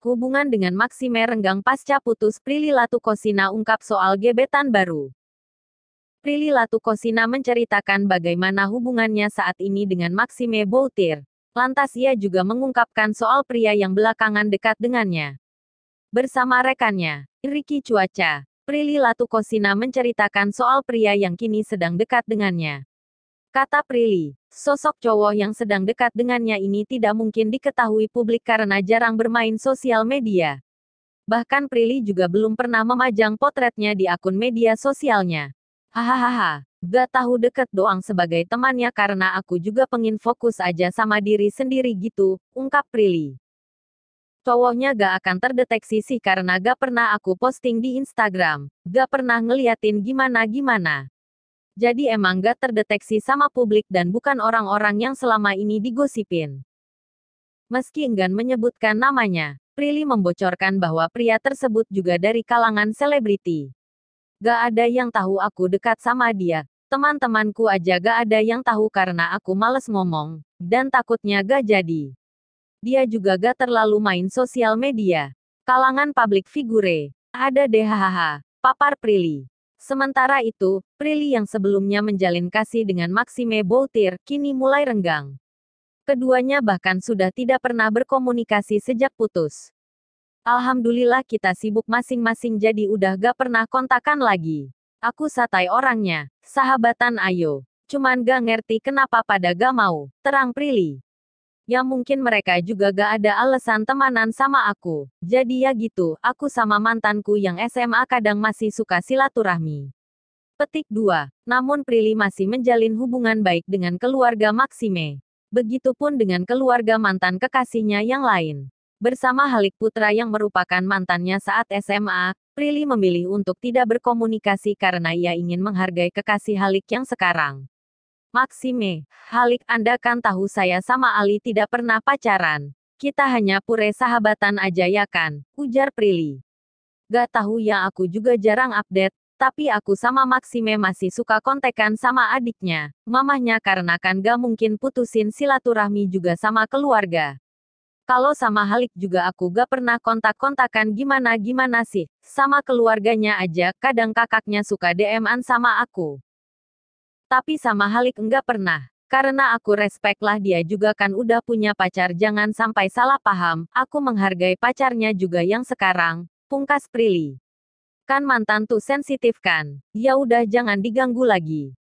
Hubungan dengan Maxime renggang pasca putus Prilly Latukosina ungkap soal gebetan baru. Prilly Latukosina menceritakan bagaimana hubungannya saat ini dengan Maxime Boutir. Lantas ia juga mengungkapkan soal pria yang belakangan dekat dengannya. Bersama rekannya, Ricky Cuaca, Prilly Latukosina menceritakan soal pria yang kini sedang dekat dengannya. Kata Prilly, sosok cowok yang sedang dekat dengannya ini tidak mungkin diketahui publik karena jarang bermain sosial media. Bahkan Prilly juga belum pernah memajang potretnya di akun media sosialnya. Hahaha, gak tahu deket doang sebagai temannya karena aku juga pengin fokus aja sama diri sendiri gitu, ungkap Prilly cowoknya gak akan terdeteksi sih karena gak pernah aku posting di Instagram, gak pernah ngeliatin gimana-gimana jadi emang gak terdeteksi sama publik dan bukan orang-orang yang selama ini digosipin. Meski enggan menyebutkan namanya, Prilly membocorkan bahwa pria tersebut juga dari kalangan selebriti. Gak ada yang tahu aku dekat sama dia, teman-temanku aja gak ada yang tahu karena aku males ngomong, dan takutnya gak jadi. Dia juga gak terlalu main sosial media. Kalangan publik figure, ada deh hahaha, papar Prilly. Sementara itu, Prilly yang sebelumnya menjalin kasih dengan Maxime Boltir, kini mulai renggang. Keduanya bahkan sudah tidak pernah berkomunikasi sejak putus. Alhamdulillah kita sibuk masing-masing jadi udah gak pernah kontakan lagi. Aku satai orangnya, sahabatan ayo. Cuman gak ngerti kenapa pada gak mau, terang Prilly. Ya mungkin mereka juga gak ada alasan temanan sama aku. Jadi ya gitu, aku sama mantanku yang SMA kadang masih suka silaturahmi. Petik 2. Namun Prilly masih menjalin hubungan baik dengan keluarga Maxime. Begitupun dengan keluarga mantan kekasihnya yang lain. Bersama Halik Putra yang merupakan mantannya saat SMA, Prilly memilih untuk tidak berkomunikasi karena ia ingin menghargai kekasih Halik yang sekarang. Maxime, Halik Anda kan tahu saya sama Ali tidak pernah pacaran. Kita hanya pure sahabatan aja ya kan, ujar Prilly. Gak tahu ya aku juga jarang update, tapi aku sama Maxime masih suka kontekan sama adiknya, mamahnya karena kan gak mungkin putusin silaturahmi juga sama keluarga. Kalau sama Halik juga aku gak pernah kontak-kontakan gimana-gimana sih, sama keluarganya aja kadang kakaknya suka DM-an sama aku. Tapi sama Halik enggak pernah. Karena aku respect lah dia juga kan udah punya pacar jangan sampai salah paham, aku menghargai pacarnya juga yang sekarang, pungkas Prilly. Kan mantan tuh sensitif kan, ya udah jangan diganggu lagi.